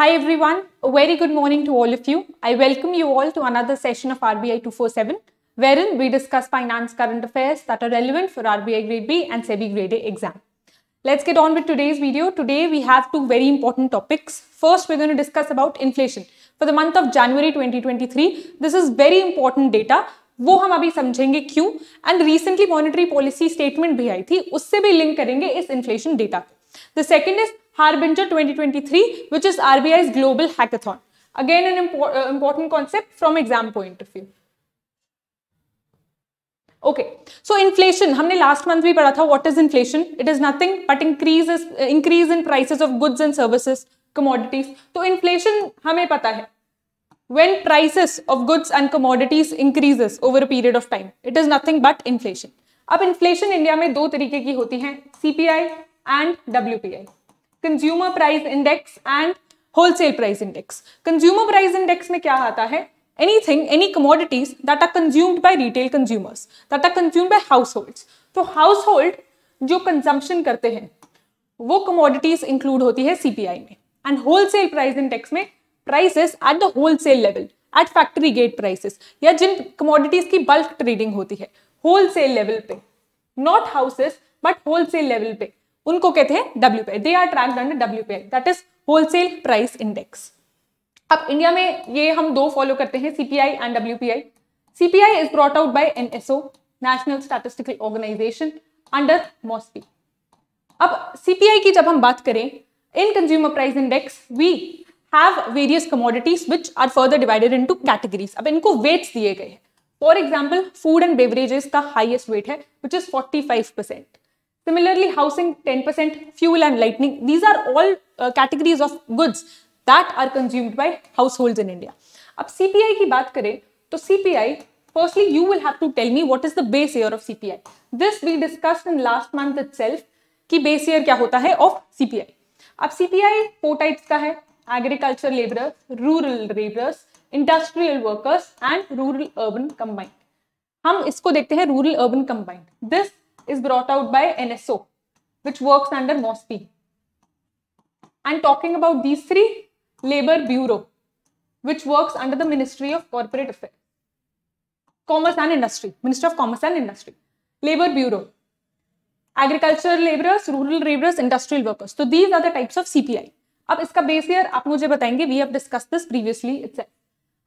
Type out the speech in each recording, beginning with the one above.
Hi everyone, a very good morning to all of you. I welcome you all to another session of RBI 247, wherein we discuss finance current affairs that are relevant for RBI Grade B and SEBI Grade A exam. Let's get on with today's video. Today we have two very important topics. First, we're going to discuss about inflation. For the month of January 2023, this is very important data वो हम अभी समझेंगे क्यों and recently monetary policy statement भी आई थी उससे भी लिंक करेंगे इस इन्फ्लेशन डेटा को the second is Harbinger 2023, which is RBI's global hackathon. Again, an uh, important concept from exam point of view. Okay, so inflation, we last month we tha, what is inflation? It is nothing but uh, increase in prices of goods and services, commodities. So inflation, we know when prices of goods and commodities increases over a period of time, it is nothing but inflation. Now, inflation in India, there are two ways CPI and WPI. Consumer price index and wholesale price index consumer price index में क्या आता है anything any commodities that are consumed by retail consumers that are consumed by household तो household जो consumption करते हैं वो commodities include होती है सीपीआई में एंड होलसेल प्राइस इंडेक्स में prices at the wholesale level at factory gate prices या जिन कमोडिटीज की बल्क ट्रेडिंग होती है होलसेल लेवल पे not houses but wholesale level पे उनको कहते हैं W P they are track under W P that is wholesale price index अब इंडिया में ये हम दो फॉलो करते हैं CPI and W P I CPI is brought out by NSO national statistical organisation under MoSPI अब CPI की जब हम बात करें in consumer price index we have various commodities which are further divided in to categories अब इनको weights दिए गए हैं for example food and beverages का हाइएस्ट वेट है which is forty five percent Similarly, housing 10%, fuel and lighting. These are all uh, categories of goods that are consumed by households in India. अब CPI ki baat kare to CPI firstly you will have to tell me what is the base year of CPI. This we discussed in last month itself ki base year kya hota hai of CPI. अब CPI four types ka hai agriculture laborers, rural laborers, industrial workers and rural urban combined. हम इसको देखते हैं rural urban combined this is brought out by NSO, which works under MOSPI. And talking about these three, Labor Bureau, which works under the Ministry of Corporate Affairs, Commerce and Industry, Ministry of Commerce and Industry, Labor Bureau, agricultural laborers rural laborers industrial workers so these are the types of cpi ab iska base year aap mujhe batayenge we have discussed this previously it's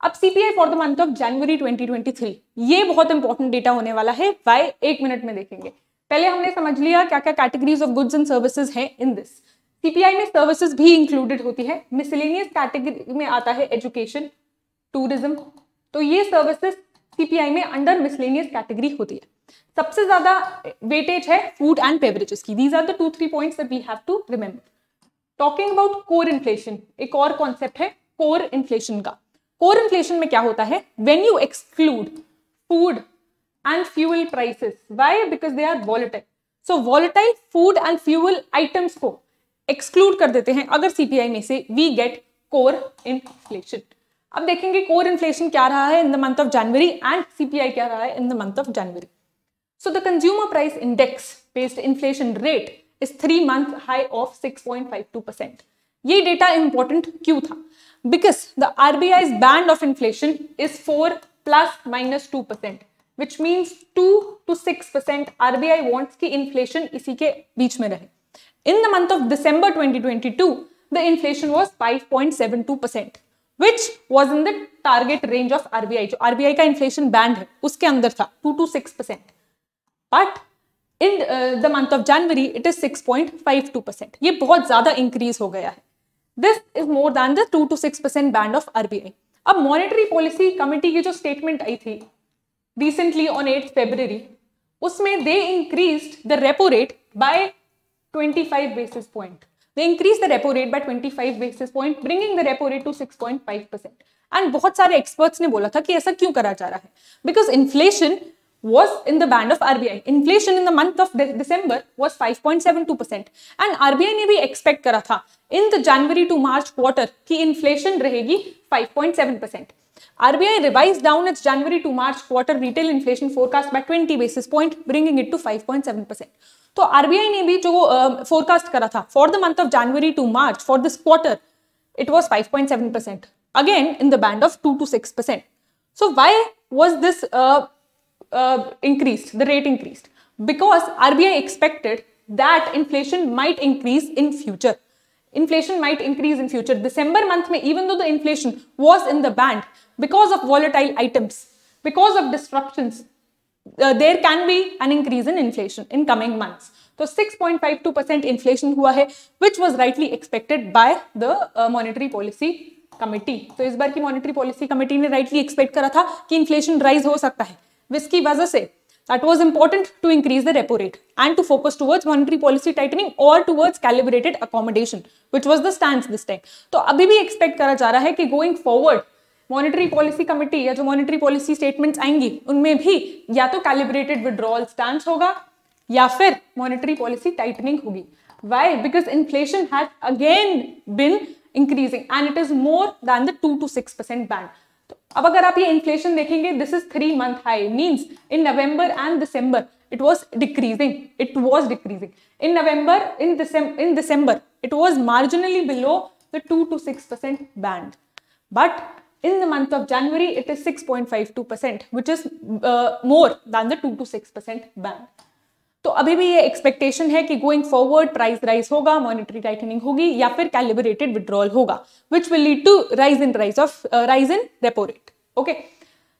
अब CPI for the month of January 2023 ये बहुत important data होने वाला है Y एक minute में देखेंगे पहले हमने समझ लिया क्या क्या categories of goods and services है इन दिस सीपीआई में सर्विसेज भी इंक्लूडेड होती है मिसलेनियस कैटेगरी में आता है एजुकेशन टूरिज्म तो ये सर्विसेज सीपीआई में अंडर मिसलेनियस कैटेगरी होती है सबसे ज्यादा वेटेज है फूड एंड बेवरेजेस की these are the two three points we have to remember talking about core inflation एक और कॉन्सेप्ट है कोर इन्फ्लेशन का कोर इन्फ्लेशन में क्या होता है when you exclude food and fuel prices. Why? Because they are volatile. So volatile food and fuel items को exclude कर देते हैं अगर सीपीआई में से वी गेट कोर इन्फ्लेशन अब देखेंगे कोर इन्फ्लेशन क्या रहा है in the month of January and CPI क्या रहा है in the month of January so the consumer price index based inflation rate is three month high of 6.52 percent ये data important क्यों था because the RBI band of inflation is four plus minus two percent which means two to six percent RBI wants की inflation इसी के बीच में रहे in the month of December 2022 the inflation was 5.72 percent which was in the target range of RBI जो RBI का inflation band है उसके अंदर था two to six percent but in the month of January it is six point five two percent ये बहुत ज्यादा increase हो गया है this is more than the two to six percent band of RBI अब मॉनेटरी पॉलिसी कमेटी की जो statement आई थी recently on 8th February, उसमें they increased the repo rate by 25 basis point. They increased the repo rate by 25 basis point, bringing the repo rate to 6.5 percent. And बहुत सारे experts ने बोला था कि ऐसा क्यों करा जा रहा है Because inflation was in the band of RBI. Inflation in the month of De December was 5.72% percent. and RBI ने भी expect करा था in the January to March quarter कि inflation रहेगी 5.7%. percent. RBI revised down its January to March quarter retail inflation forecast by 20 basis point, bringing it to 5.7%. So RBI ने भी jo forecast uh, करा था for the month of January to March for this quarter it 5.7 percent Again in the band of 2 to 6 percent. So why was this uh, uh, increased the rate increased because RBI expected that inflation might increase in future. Inflation might increase in future. December month, mein, even though the inflation was in the band, because of volatile items, because of disruptions, uh, there can be an increase in inflation in coming months. तो 6.52 percent inflation हुआ है which was rightly expected by the monetary policy committee तो इस बार की monetary policy committee ने rightly expect करा था कि इन्फ्लेशन राइज हो सकता है जिसकी वजह से that was important to increase the repo rate and to focus towards monetary policy tightening or towards calibrated accommodation which was the stance this time तो अभी भी expect करा जा रहा है कि going forward monetary policy committee या जो मॉनिटरी पॉलिसी स्टेटमेंट्स आएंगी उनमें भी या तो कैलिब्रेटेड विड्रॉल स्टांस होगा या फिर मॉनिटरी पॉलिसी टाइटनिंग होगी why because inflation has again been increasing and it is more than the two to six percent band अब अगर आप ये इन्फ्लेशन देखेंगे this is three month high means in November and December it was decreasing it was decreasing in November in in December it was marginally below the two to six percent band but in the month of January, it is 6.52%, which is uh, more than the 2 to 6% band. तो अभी भी ये expectation है कि going forward price rise होगा monetary tightening होगी या फिर कैलिब्रेटेड विड्रॉल होगा which will lead to rise in rise of rise in repo rate okay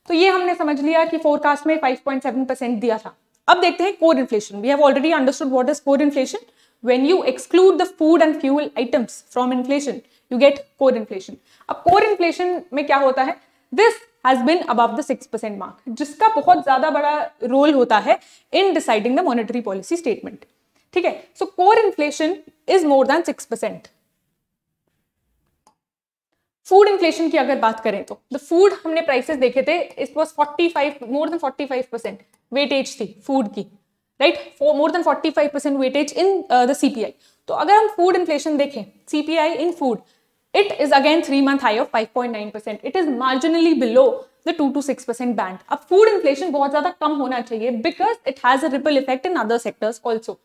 तो ये हमने समझ लिया कि फोरकास्ट में 5.7 परसेंट दिया था अब देखते हैं core inflation we have already understood what is core inflation when you exclude the food and fuel items from inflation you get core inflation अब कोर इन्फ्लेशन में क्या होता है this has been above the six percent mark जिसका बहुत ज्यादा बड़ा role होता है in deciding the monetary policy statement ठीक है so core inflation is more than six percent food inflation की अगर बात करें तो द फूड हमने प्राइसेस देखे थे it was forty five more than forty five percent weightage थी फूड की right more than forty five percent weightage in the CPI तो अगर हम फूड इन्फ्लेशन देखें CPI in food it is again three month high of 5.9%. It is marginally below the 2 to 6% band. Now, food inflation is very low because it has a ripple effect in other sectors also.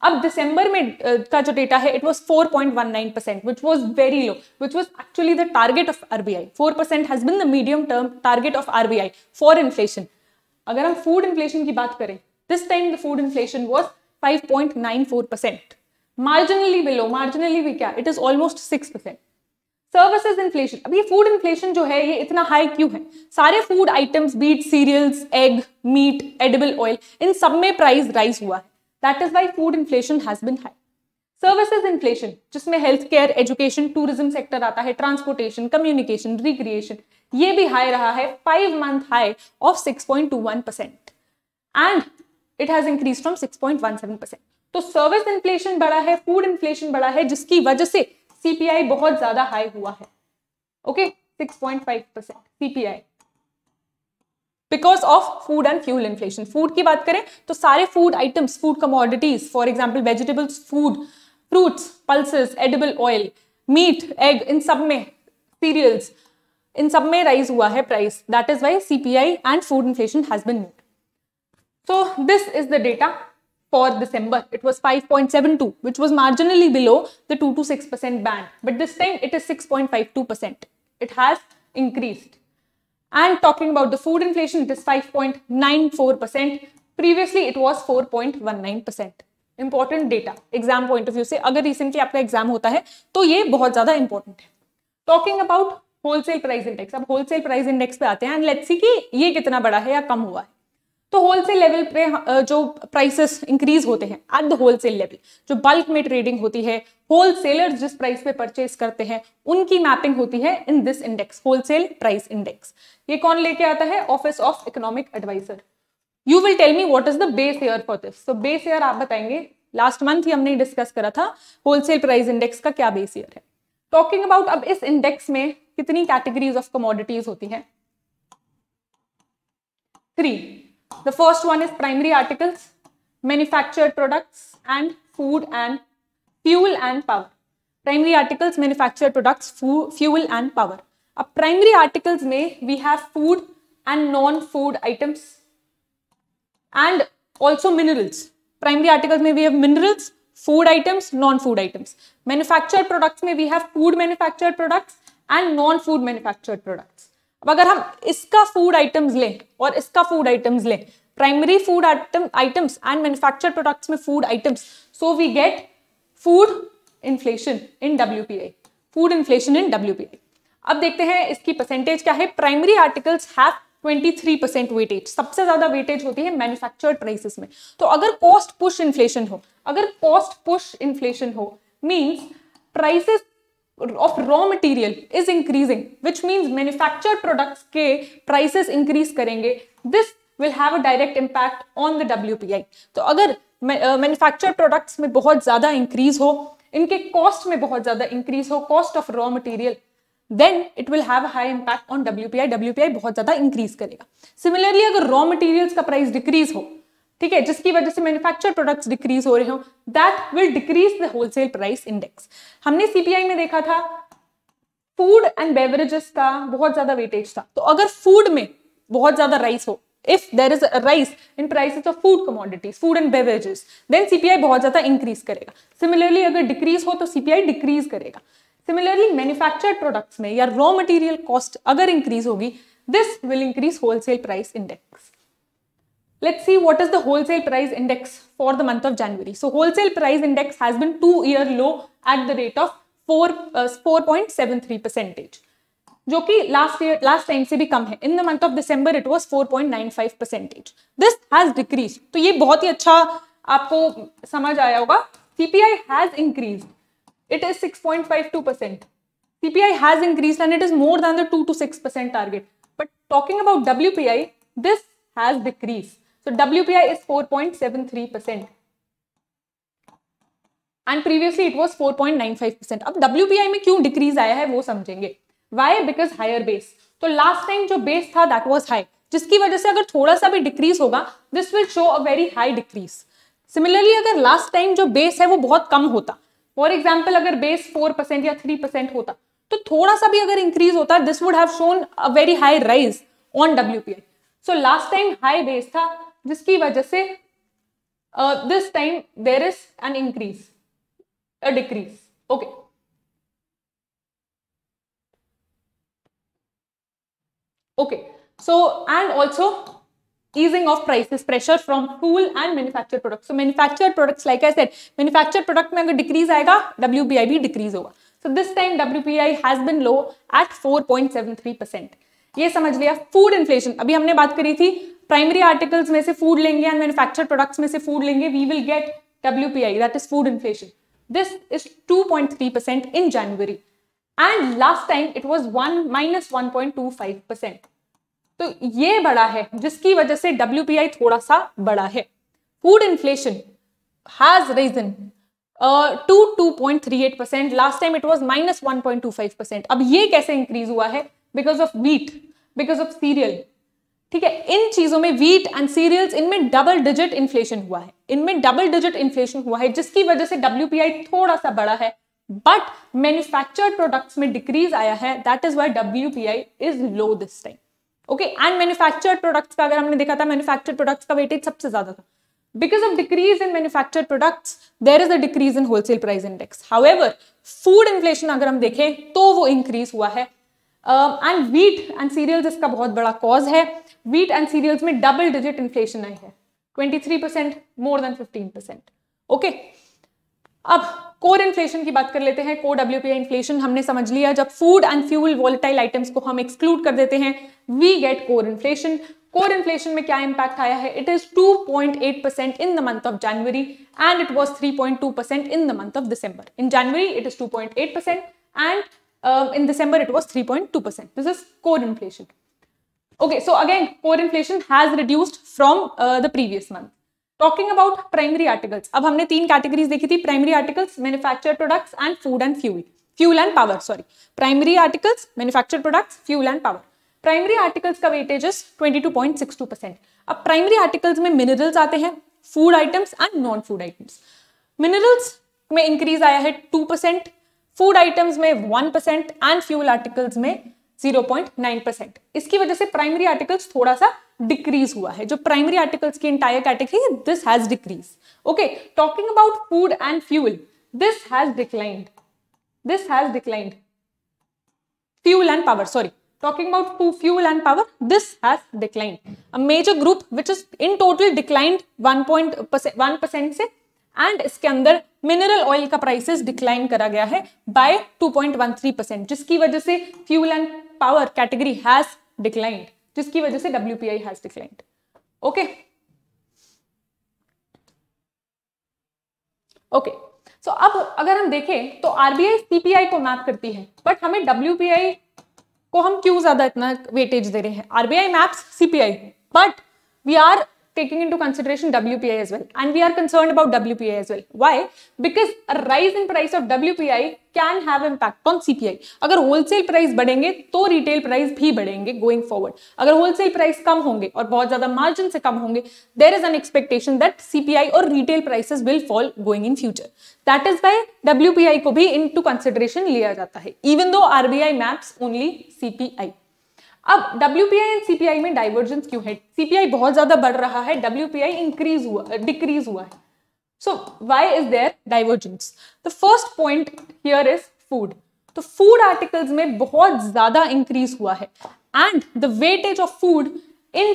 Now, December data it was 4.19%, which was very low, which was actually the target of RBI. 4% has been the medium term target of RBI for inflation. If we food inflation, this time the food inflation was 5.94%. Marginally below, marginally we it is almost 6%. Services inflation अब ये food inflation जो है ये इतना high क्यों है सारे food items wheat cereals egg meat edible oil इन सब में प्राइस राइज हुआ है that is why food inflation has been high services inflation जिसमें health care education tourism sector आता है ट्रांसपोर्टेशन कम्युनिकेशन रिक्रिएशन ये भी हाई रहा है five month high of six point two one percent and it has increase from six point one seven percent तो service inflation बढ़ा है फूड इन्फ्लेशन बढ़ा है जिसकी वजह से सीपीआई बहुत ज्यादा हाई हुआ है okay six point five percent CPI because of food and fuel inflation food की बात करें तो सारे food items food commodities for example vegetables food fruits pulses edible oil meat egg इन सब में सीरियल्स इन सब में राइज हुआ है price that is why C P I and food inflation has been move so this is the data for December. It was 5.72, which was marginally below the 2 to 6% band. But this time it is 6.52%. It has increased. And talking about the food inflation, it is 5.94%. Previously, it was 4.19%. Important data exam point of view से अगर recently आपका exam होता है तो ये बहुत ज्यादा important है talking about wholesale price index अब होलसेल प्राइस इंडेक्स पे आते हैं एंड लेट्स सी कि ये कितना बड़ा है या कम हुआ है तो होलसेल लेवल पे जो प्राइसेस इंक्रीज होते हैं एट द होलसेल लेवल जो बल्क में ट्रेडिंग होती है होलसेलर जिस प्राइस पे परचेज करते हैं उनकी मैपिंग होती है in this index wholesale price index ये कौन लेके आता है office of economic adviser you will tell me what is the base year for this तो बेस ईयर आप बताएंगे लास्ट मंथ ही हमने डिस्कस करा था होलसेल प्राइस इंडेक्स का क्या बेस ईयर है टॉकिंग अबाउट अब इस इंडेक्स में कितनी कैटेगरीज ऑफ कमोडिटीज होती है three The first one is primary articles, manufactured products and food and fuel and power. Primary articles, manufactured products, fuel and power. A primary articles may we have food and non-food items and also minerals. Primary articles may we have minerals, food items, non-food items. Manufactured products may we have food manufactured products and non-food manufactured products. अब अगर हम इसका food items लें और इसका food items लें primary food item items and manufacture products में food items so we get food inflation in W food inflation in W अब देखते हैं इसकी परसेंटेज क्या है प्राइमरी आर्टिकल्स हैव 23 वेटेज सबसे ज्यादा वेटेज होती है मैन्युफैक्चर्ड प्राइसेस में तो अगर कॉस्ट पुश इन्फ्लेशन हो अगर कॉस्ट पुश इन्फ्लेशन हो means prices of raw material is increasing which means manufacture products के प्राइसेस इंक्रीज करेंगे this will have a direct impact on the W तो अगर मैन्युफैक्चर प्रोडक्ट्स में बहुत ज्यादा इंक्रीज हो इनके कॉस्ट में बहुत ज्यादा इंक्रीज हो cost of raw material then it will have high impact on W P I बहुत ज्यादा इंक्रीज करेगा सिमिलरली अगर रॉ मटेरियल्स का प्राइस डिक्रीज हो ठीक है जिसकी वजह से मैन्युफैक्चर प्रोडक्ट्स डिक्रीज हो रहे हो that will decrease the wholesale price index हमने सीपीआई में देखा था फूड एंड बेवरेजेस का बहुत ज्यादा वेटेज था तो अगर फूड में बहुत ज्यादा राइस हो if there is rise in prices of food commodities food and beverages then CPI बहुत ज्यादा इंक्रीज करेगा सिमिलरली अगर डिक्रीज हो तो सीपीआई डिक्रीज करेगा सिमिलरली मैन्युफैक्चर प्रोडक्ट्स में या रॉ मटीरियल कॉस्ट अगर इंक्रीज होगी this will increase wholesale price index Let's see what is the wholesale price index for the month of January. So wholesale price index has been two year low at the rate of 4.73 uh, percentage. Joki last year, last time se bhi In the month of December, it was 4.95 percentage. This has decreased. So ye bahut hi acha aapko samajh aaya CPI has increased. It is 6.52 percent. CPI has increased and it is more than the 2 to 6 percent target. But talking about WPI, this has decreased. So WPI is 4.73%. and previously it was 4.95 percent अब W में क्यों decrease आया है वो समझेंगे why because higher base तो last time जो base था that was high जिसकी वजह से अगर थोड़ा सा भी डिक्रीज होगा this will show a very high decrease similarly अगर लास्ट टाइम जो बेस है वो बहुत कम होता फॉर एग्जाम्पल अगर बेस फोर परसेंट या थ्री परसेंट होता तो थोड़ा सा भी अगर इंक्रीज होता this would have shown a very high rise on W so last time high base था जिसकी वजह से this time there is an increase a decrease okay okay so and also easing of prices pressure from tool and manufactured products so manufactured products like i said manufactured product mein agar decrease aayega wpi bhi decrease hoga so this time wpi has been low at 4.73% ye samajh liya food inflation abhi humne baat kari thi primary articles में से food लेंगे and manufacture products में से food लेंगे we will get W P I that is food inflation this is two point three percent in January and last time it was one minus one point two five percent तो ये बड़ा है जिसकी वजह से W P आई थोड़ा सा बड़ा है food inflation has reason to two point three eight percent last time it was minus one point two five percent अब ये कैसे इंक्रीज हुआ है because of wheat because of cereal ठीक है इन चीजों में वीट एंड सीरियल्स इनमें डबल डिजिट इन्फ्लेशन हुआ है इनमें डबल डिजिट इन्फ्लेशन हुआ है जिसकी वजह से डब्ल्यूपीआई थोड़ा सा बड़ा है बट मैन्युफैक्चर्ड प्रोडक्ट्स में डिक्रीज आया है that is why W P I is low this time okay and manufactured products का अगर हमने देखा था मैन्युफैक्चर्ड प्रोडक्ट्स का वेटेज सबसे ज्यादा था because of decrease in manufactured products there is a decrease in wholesale price index how food inflation अगर हम देखें तो वो इंक्रीज हुआ है एंड वीट एंड सीरियल्स इसका बहुत बड़ा कॉज है वीट एंड सीरियल्स में डबल डिजिट इन्फ्लेशन आई है twenty three percent more than fifteen percent okay अब कोर इन्फ्लेशन की बात कर लेते हैं कोर डब्ल्यू पी इन्फ्लेशन हमने समझ लिया जब food and fuel volatile items को हम एक्सक्लूड कर देते हैं we get core inflation core inflation में क्या इंपैक्ट आया है it is 2.8 percent in the month of January and it was 3.2 percent in the month of December in January it is 2.8 percent and Um, in December, it was 3.2%. This is core inflation. Okay, so again, core inflation has reduced from uh, the previous month. Talking about primary articles अब हमने तीन categories देखी थी primary articles manufactured products and food and fuel fuel and power sorry primary articles manufactured products fuel and power primary articles का weightages 22.62 percent अब primary articles में minerals आते हैं food items and non food items minerals में increase आया है two percent food items में one percent and fuel articles में जीरो पॉइंट नाइन परसेंट इसकी वजह से प्राइमरी आर्टिकल्स थोड़ा सा डिक्रीज हुआ है जो प्राइमरी आर्टिकल्स की इंटायर कैटेगरी है this has decrease okay talking about food and fuel this has declined this has declined fuel and power sorry talking about fuel and power this has declined a major group which is in total declined 1 point 1% se and इसके अंदर mineral oil का prices decline करा गया है by 2.13 percent जिसकी वजह से fuel and power category has declined जिसकी वजह से W P I has declined okay okay so अब अगर हम देखें तो आरबीआई सीपीआई को मैप करती है बट हमें डब्ल्यूपीआई को हम क्यों ज्यादा इतना वेटेज दे रहे हैं RBI maps CPI but we are taking into consideration WPI as well. And we are concerned about WPI as well. Why? Because a rise in price of WPI can have impact on CPI अगर wholesale price बढ़ेंगे तो retail price भी बढ़ेंगे going forward अगर wholesale price कम होंगे और बहुत ज्यादा मार्जिन से कम होंगे there is an expectation that CPI और retail prices will fall going in future that is by WPI को भी इन टू कंसिडरेशन लिया जाता है even though RBI maps only CPI अब W P I and CPI में डाइवर्जेंस क्यों है सीपीआई बहुत ज्यादा बढ़ रहा है डब्ल्यू पी आई इंक्रीज हुआ डिक्रीज हुआ है so why is there divergence the first point here is food तो फूड आर्टिकल्स में बहुत ज्यादा इंक्रीज हुआ है and the weightage of food in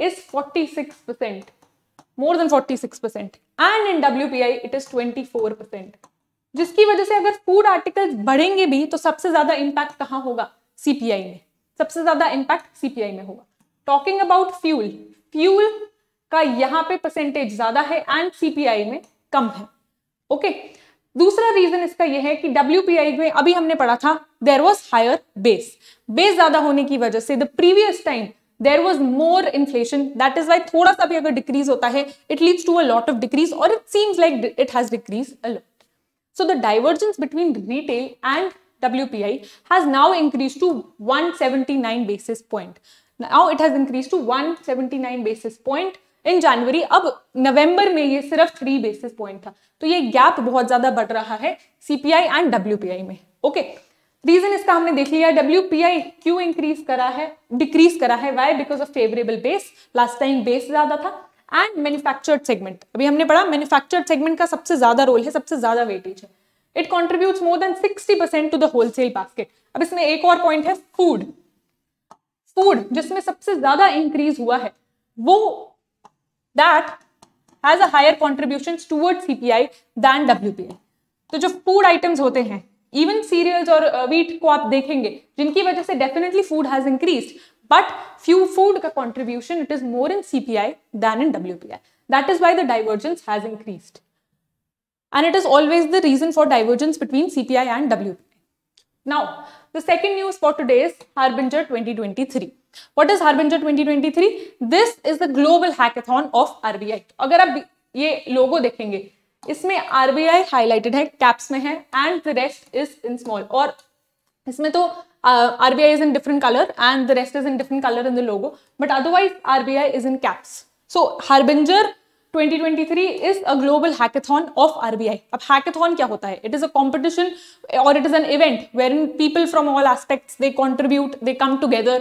is forty six percent more than forty six percent and in W P I it is twenty four percent जिसकी वजह से अगर फूड आर्टिकल्स बढ़ेंगे भी तो सबसे ज्यादा इम्पैक्ट कहाँ होगा सीपीआई में सबसे ज्यादा इंपैक्ट सीपीआई में होगा टॉकिंग अबाउट फ्यूल फ्यूल का यहां पे परसेंटेज ज्यादा है एंड सीपीआई में कम है ओके okay. दूसरा रीजन इसका यह है कि डब्ल्यू में अभी हमने पढ़ा था there was higher base base ज्यादा होने की वजह से the previous time there was more inflation that is why थोड़ा सा भी अगर डिक्रीज होता है it leads to a lot of decrease और it seems like it has decrease a lot so the divergence between retail and WPI has now increased to 179 basis point. Now it has increased to 179 basis point in January. अब November में ये सिर्फ three basis point था तो ये gap बहुत ज्यादा बढ़ रहा है CPI and WPI में Okay. रीजन इसका हमने देख लिया डब्ल्यूपीआई क्यों इंक्रीज करा है डिक्रीज करा है why because of favourable base last time base ज्यादा था एंड मैन्युफैक्चर्ड सेगमेंट अभी हमने पढ़ा मैन्युफैक्चर्ड सेगमेंट का सबसे ज्यादा रोल है सबसे ज्यादा वेटेज है it contribute more than sixty percent to the wholesale basket अब इसमें एक और पॉइंट है फूड फूड जिसमें सबसे ज्यादा इंक्रीज हुआ है वो that has a higher contribution toward CPI than WPI तो जो फूड आइटम्स होते हैं इवन सीरियल्स और वीट uh, को आप देखेंगे जिनकी वजह से definitely food has increase but few food का contribution it is more in CPI than in W P I that is why the divergence has increased and it is always the reason for divergence between CPI and WPI. Now, the second news for today is Harbinger 2023. What is Harbinger 2023? This is the global hackathon of RBI. you see this logo इसमें RBI highlighted है caps में है and the rest is in small और इसमें तो uh, RBI is in different color and the rest is in different color in the logo but otherwise RBI is in caps. So Harbinger 2023 is a global hackathon of RBI. अब hackathon क्या होता है It is a competition or it is an event wherein people from all aspects they contribute, they come together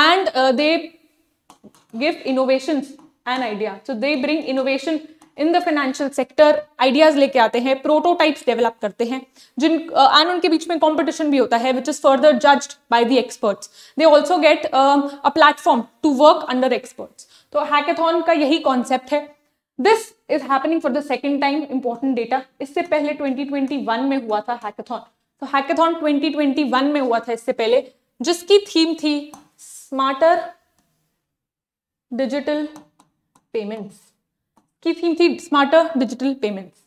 and uh, they give innovations and idea. So they bring innovation in the financial sector. Ideas लेके आते हैं prototypes develop करते हैं जिन and उनके बीच में competition भी होता है which is further judged by the experts. They also get uh, a platform to work under experts. तो हैकेथॉन का यही कॉन्सेप्ट है this is happening for the second time important data इससे पहले 2021 में हुआ था हैकेथॉन तो हैकेथॉन 2021 में हुआ था इससे पहले जिसकी थीम थी स्मार्टर डिजिटल पेमेंट्स की थीम थी smarter digital payments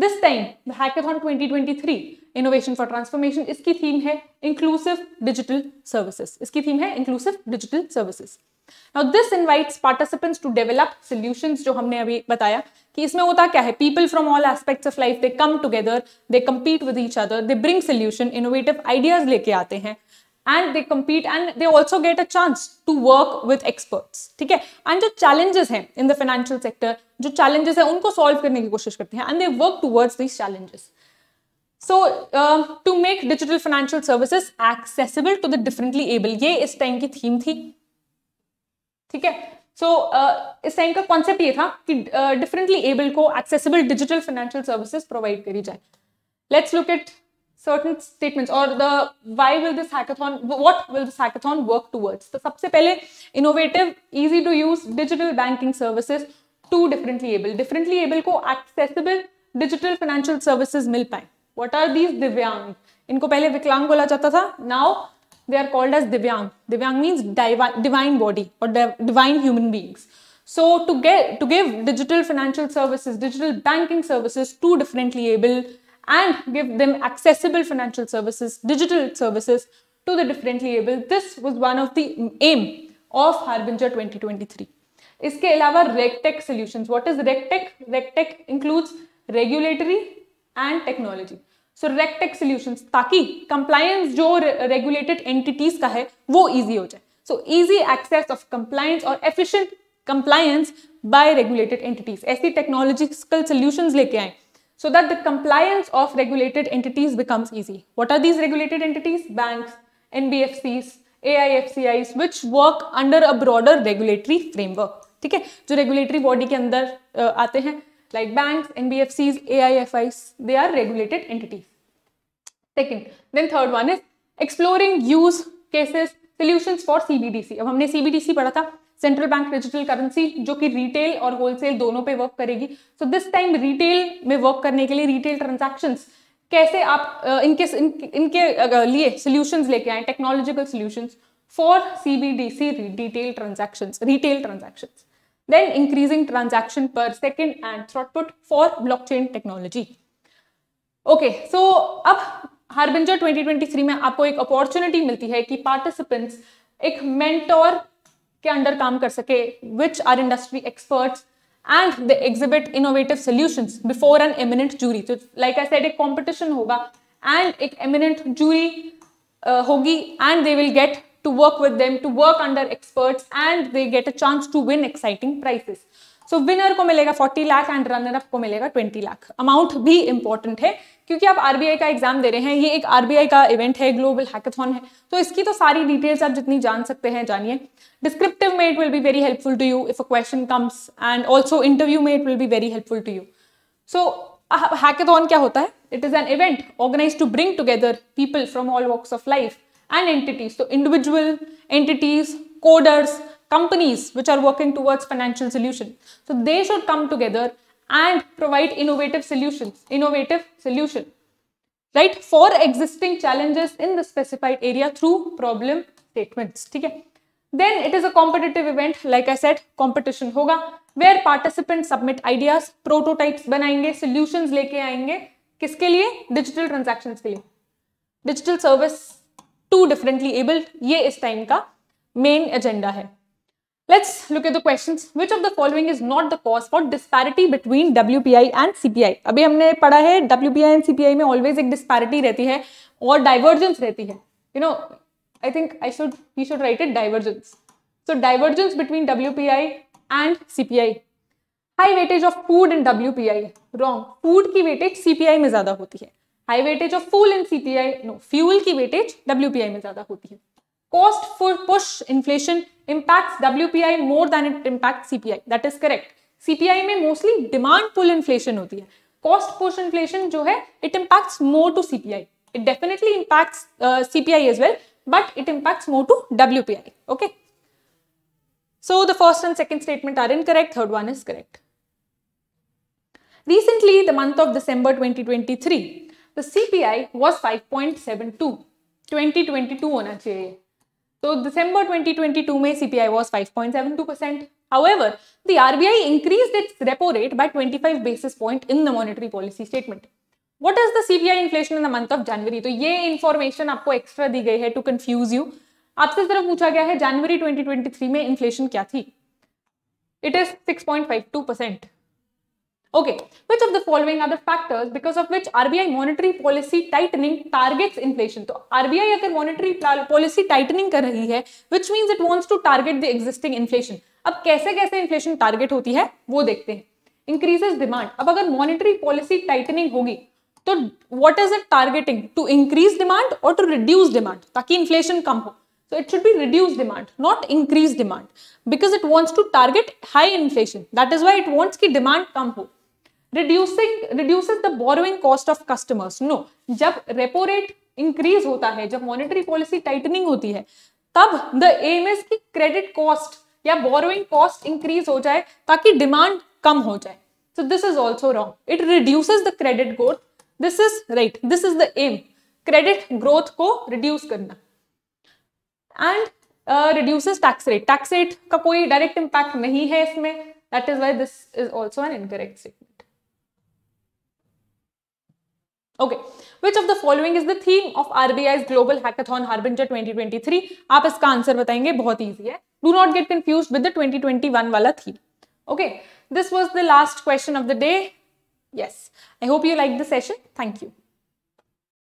this time the hackathon 2023 innovation for transformation इसकी थीम है इंक्लूसिव डिजिटल सर्विसेज इसकी थीम है inclusive digital services now this invites participants to develop solutions जो हमने अभी बताया कि इसमें होता क्या है people from all aspects of life they come together they compete with each other they bring solution innovative ideas लेके आते हैं and they compete and they also get a chance to work with experts ठीक है and जो challenges हैं in the financial sector जो challenges हैं उनको सॉल्व करने की कोशिश करते हैं and they work towards these challenges so to make digital financial services accessible to the differently able ये इस टाइम की थीम थी ठीक है सो uh, इस टाइम का कॉन्सेप्ट ये था कि डिफरेंटली uh, एबल को accessible digital financial services provide करी जाए let's look at certain statements और why will this hackathon will this hackathon work towards तो सबसे पहले innovative easy to use digital banking services to differently able differently able को accessible digital financial services मिल पाए what are these दिव्यांग इनको पहले विकलांग बोला जाता था now they are called as Divyang. Divyang means divi divine body or div divine human beings. So to get to give digital financial services, digital banking services to differently able and give them accessible financial services, digital services to the differently able. This was one of the aim of Harbinger 2023. इसके अलावा regtech solutions what is is regtech? includes regulatory and technology सो regtech solution ताकि compliance जो regulated entities का है वो easy हो जाए सो ईजी एक्सेस ऑफ कंप्लायंस और efficient compliance by regulated entities ऐसी टेक्नोलॉजिकल सोल्यूशन लेके आए so that the compliance of regulated entities becomes easy. What are these regulated entities? Banks, NBFCs, AIFCIs, which work under a broader regulatory framework. ठीक है जो regulatory body के अंदर आते हैं like banks, NBFCs, AIFIs, they are regulated entities. Second, then third one is exploring use cases, solutions for CBDC. ab humne CBDC padha tha central bank digital currency जो कि retail और wholesale दोनों पे work करेगी सो this time retail में work करने के लिए रिटेल ट्रांजैक्शंस कैसे आप इनके इनके लिए सोल्यूशंस लेके आए technological solutions for CBDC retail transactions retail transactions then increasing transaction per second and throughput for blockchain technology. okay, so अब Harbinger 2023 में आपको एक अपॉर्चुनिटी मिलती है कि पार्टिसिपेंट्स एक मेंटोर के अंडर काम कर सके which are industry experts and the exhibit innovative solutions before an eminent jury तो लाइक आई सेड एक कॉम्पिटिशन होगा एंड एक एमिनेंट जूरी uh, होगी and they will get to work with them, to work under experts, and they get a chance to win exciting prizes. So so, winner को मिलेगा 40 lakh and runner up को मिलेगा 20 lakh amount भी important है क्योंकि आप RBI का एग्जाम दे रहे हैं ये एक आरबीआई का इवेंट है ग्लोबल हैकेथॉन है तो इसकी तो सारी डिटेल्स आप जितनी जान सकते हैं जानिए डिस्क्रिप्टिव में it will be very helpful to you if a question comes and also interview में it will be very helpful to you so hackathon क्या होता है it is an event organize to bring together people from all walks of life and entities. So individual, entities, coders, companies which are working towards financial solution. So they should come together and provide innovative solutions, innovative solution, right? For existing challenges in the specified area through problem statements. Okay? Then it is a competitive event, like I said, competition hoga, where participants submit ideas, prototypes बनाएंगे, solutions लेके आएंगे, किसके लिए? Digital transactions के Digital service to differently abled ये इस time का main agenda है let's look at the question which of the following is not the cause for disparity between W P I and C P I अभी हमने पढ़ा है W P I and C P I में always एक disparity रहती है और divergence रहती है you know I think I should you should write it divergence so divergence between W P I and C P I high weightage of food in W P I wrong food की weightage C P I में ज्यादा होती है high weightage of fuel in C I no fuel की weightage W P I में ज्यादा होती है cost for push inflation impact W P I more than it impact CPI that is correct CPI में मोस्टली डिमांड फुल इन्फ्लेशन होती है cost push inflation जो है it impact more to CPI it definitely impact CPI पी well but it impact more to W P I okay so the first and second statement are in correct third one is correct recently the month of December twenty twenty three तो CPI was 5.72 2022 होना चाहिए तो दिसंबर 2022 में CPI was 5.72 percent However, the RBI increased its repo rate by 25 basis point in the monetary policy statement. What is the CPI inflation in the month of January? तो ये information आपको extra दी गई है to confuse you आपसे सिर्फ पूछा गया है जनवरी 2023 में इन्फ्लेशन क्या थी it is 6.52 percent Okay, which of the following are the factors because of which RBI monetary policy tightening targets inflation? तो RBI अगर monetary policy tightening कर रही है, which means it wants to target the existing inflation. अब कैसे कैसे inflation target होती है, वो देखते हैं. Increases demand. अब अगर monetary policy tightening होगी, तो what is it targeting? To increase demand or to reduce demand? ताकि inflation कम हो. So it should be reduce demand, not increase demand, because it wants to target high inflation. That is why it wants कि demand कम हो. Reducing reduce the borrowing cost of customers no जब repo rate increase होता है जब monetary policy tightening होती है तब द एम एस की क्रेडिट कॉस्ट या बोरोइंग कॉस्ट इंक्रीज हो जाए ताकि डिमांड कम हो जाए so this is also wrong it reduces the credit growth this is right this is the M credit growth को रिड्यूस करना and reduces tax rate tax rate का कोई डायरेक्ट इंपैक्ट नहीं है इसमें that is why this is also an incorrect set Okay, which of the following is the theme of RBI's Global Hackathon Harbinger 2023? आप इसका answer बताएंगे बहुत easy है Do not get confused with the 2021 वाला theme. Okay, this was the last question of the day. Yes, I hope you liked the session. Thank you.